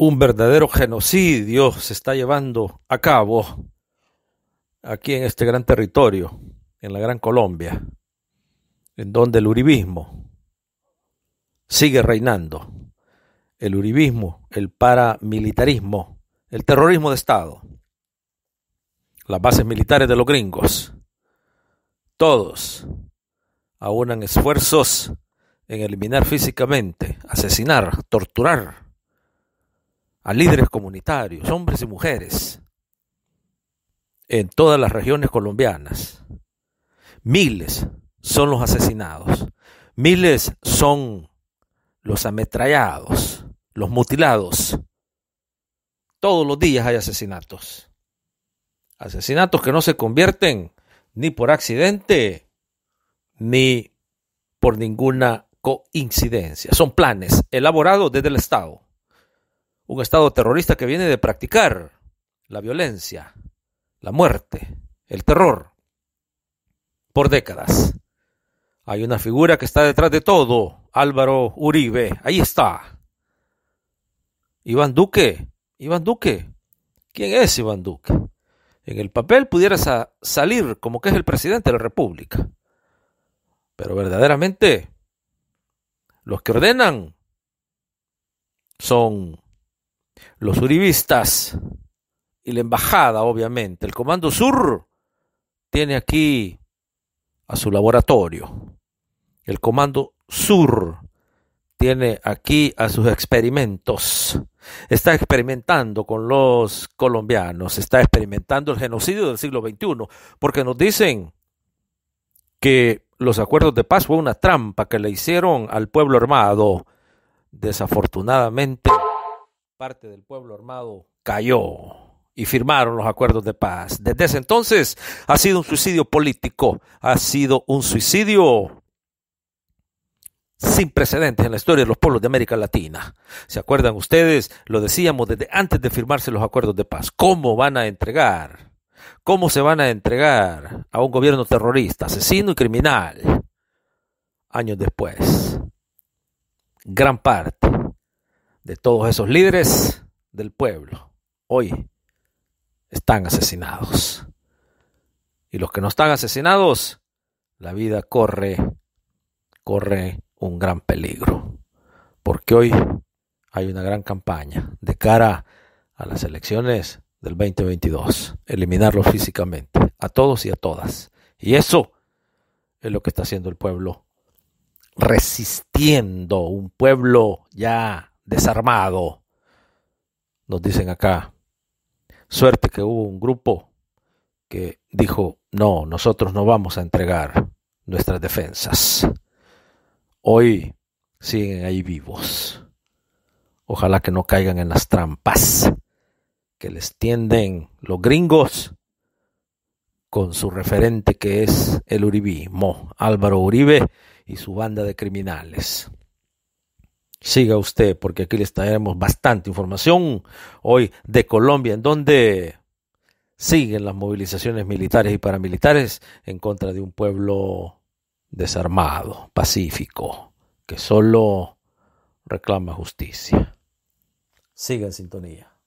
un verdadero genocidio se está llevando a cabo aquí en este gran territorio, en la Gran Colombia, en donde el uribismo sigue reinando. El uribismo, el paramilitarismo, el terrorismo de Estado, las bases militares de los gringos, todos aunan esfuerzos en eliminar físicamente, asesinar, torturar a líderes comunitarios, hombres y mujeres, en todas las regiones colombianas. Miles son los asesinados, miles son los ametrallados, los mutilados. Todos los días hay asesinatos. Asesinatos que no se convierten ni por accidente ni por ninguna coincidencia. Son planes elaborados desde el Estado un Estado terrorista que viene de practicar la violencia, la muerte, el terror, por décadas. Hay una figura que está detrás de todo, Álvaro Uribe, ahí está. Iván Duque, Iván Duque, ¿quién es Iván Duque? En el papel pudieras salir como que es el presidente de la República. Pero verdaderamente, los que ordenan son los uribistas y la embajada, obviamente, el Comando Sur, tiene aquí a su laboratorio. El Comando Sur tiene aquí a sus experimentos. Está experimentando con los colombianos, está experimentando el genocidio del siglo XXI, porque nos dicen que los acuerdos de paz fue una trampa que le hicieron al pueblo armado. Desafortunadamente parte del pueblo armado cayó y firmaron los acuerdos de paz. Desde ese entonces ha sido un suicidio político, ha sido un suicidio sin precedentes en la historia de los pueblos de América Latina. ¿Se acuerdan ustedes? Lo decíamos desde antes de firmarse los acuerdos de paz. ¿Cómo van a entregar? ¿Cómo se van a entregar a un gobierno terrorista, asesino y criminal? Años después, gran parte de todos esos líderes del pueblo hoy están asesinados. Y los que no están asesinados, la vida corre, corre un gran peligro. Porque hoy hay una gran campaña de cara a las elecciones del 2022. Eliminarlos físicamente, a todos y a todas. Y eso es lo que está haciendo el pueblo resistiendo, un pueblo ya desarmado, nos dicen acá. Suerte que hubo un grupo que dijo, no, nosotros no vamos a entregar nuestras defensas. Hoy siguen ahí vivos. Ojalá que no caigan en las trampas que les tienden los gringos con su referente que es el Uribismo, Álvaro Uribe y su banda de criminales siga usted, porque aquí les traeremos bastante información hoy de Colombia, en donde siguen las movilizaciones militares y paramilitares en contra de un pueblo desarmado, pacífico, que solo reclama justicia. Siga en sintonía.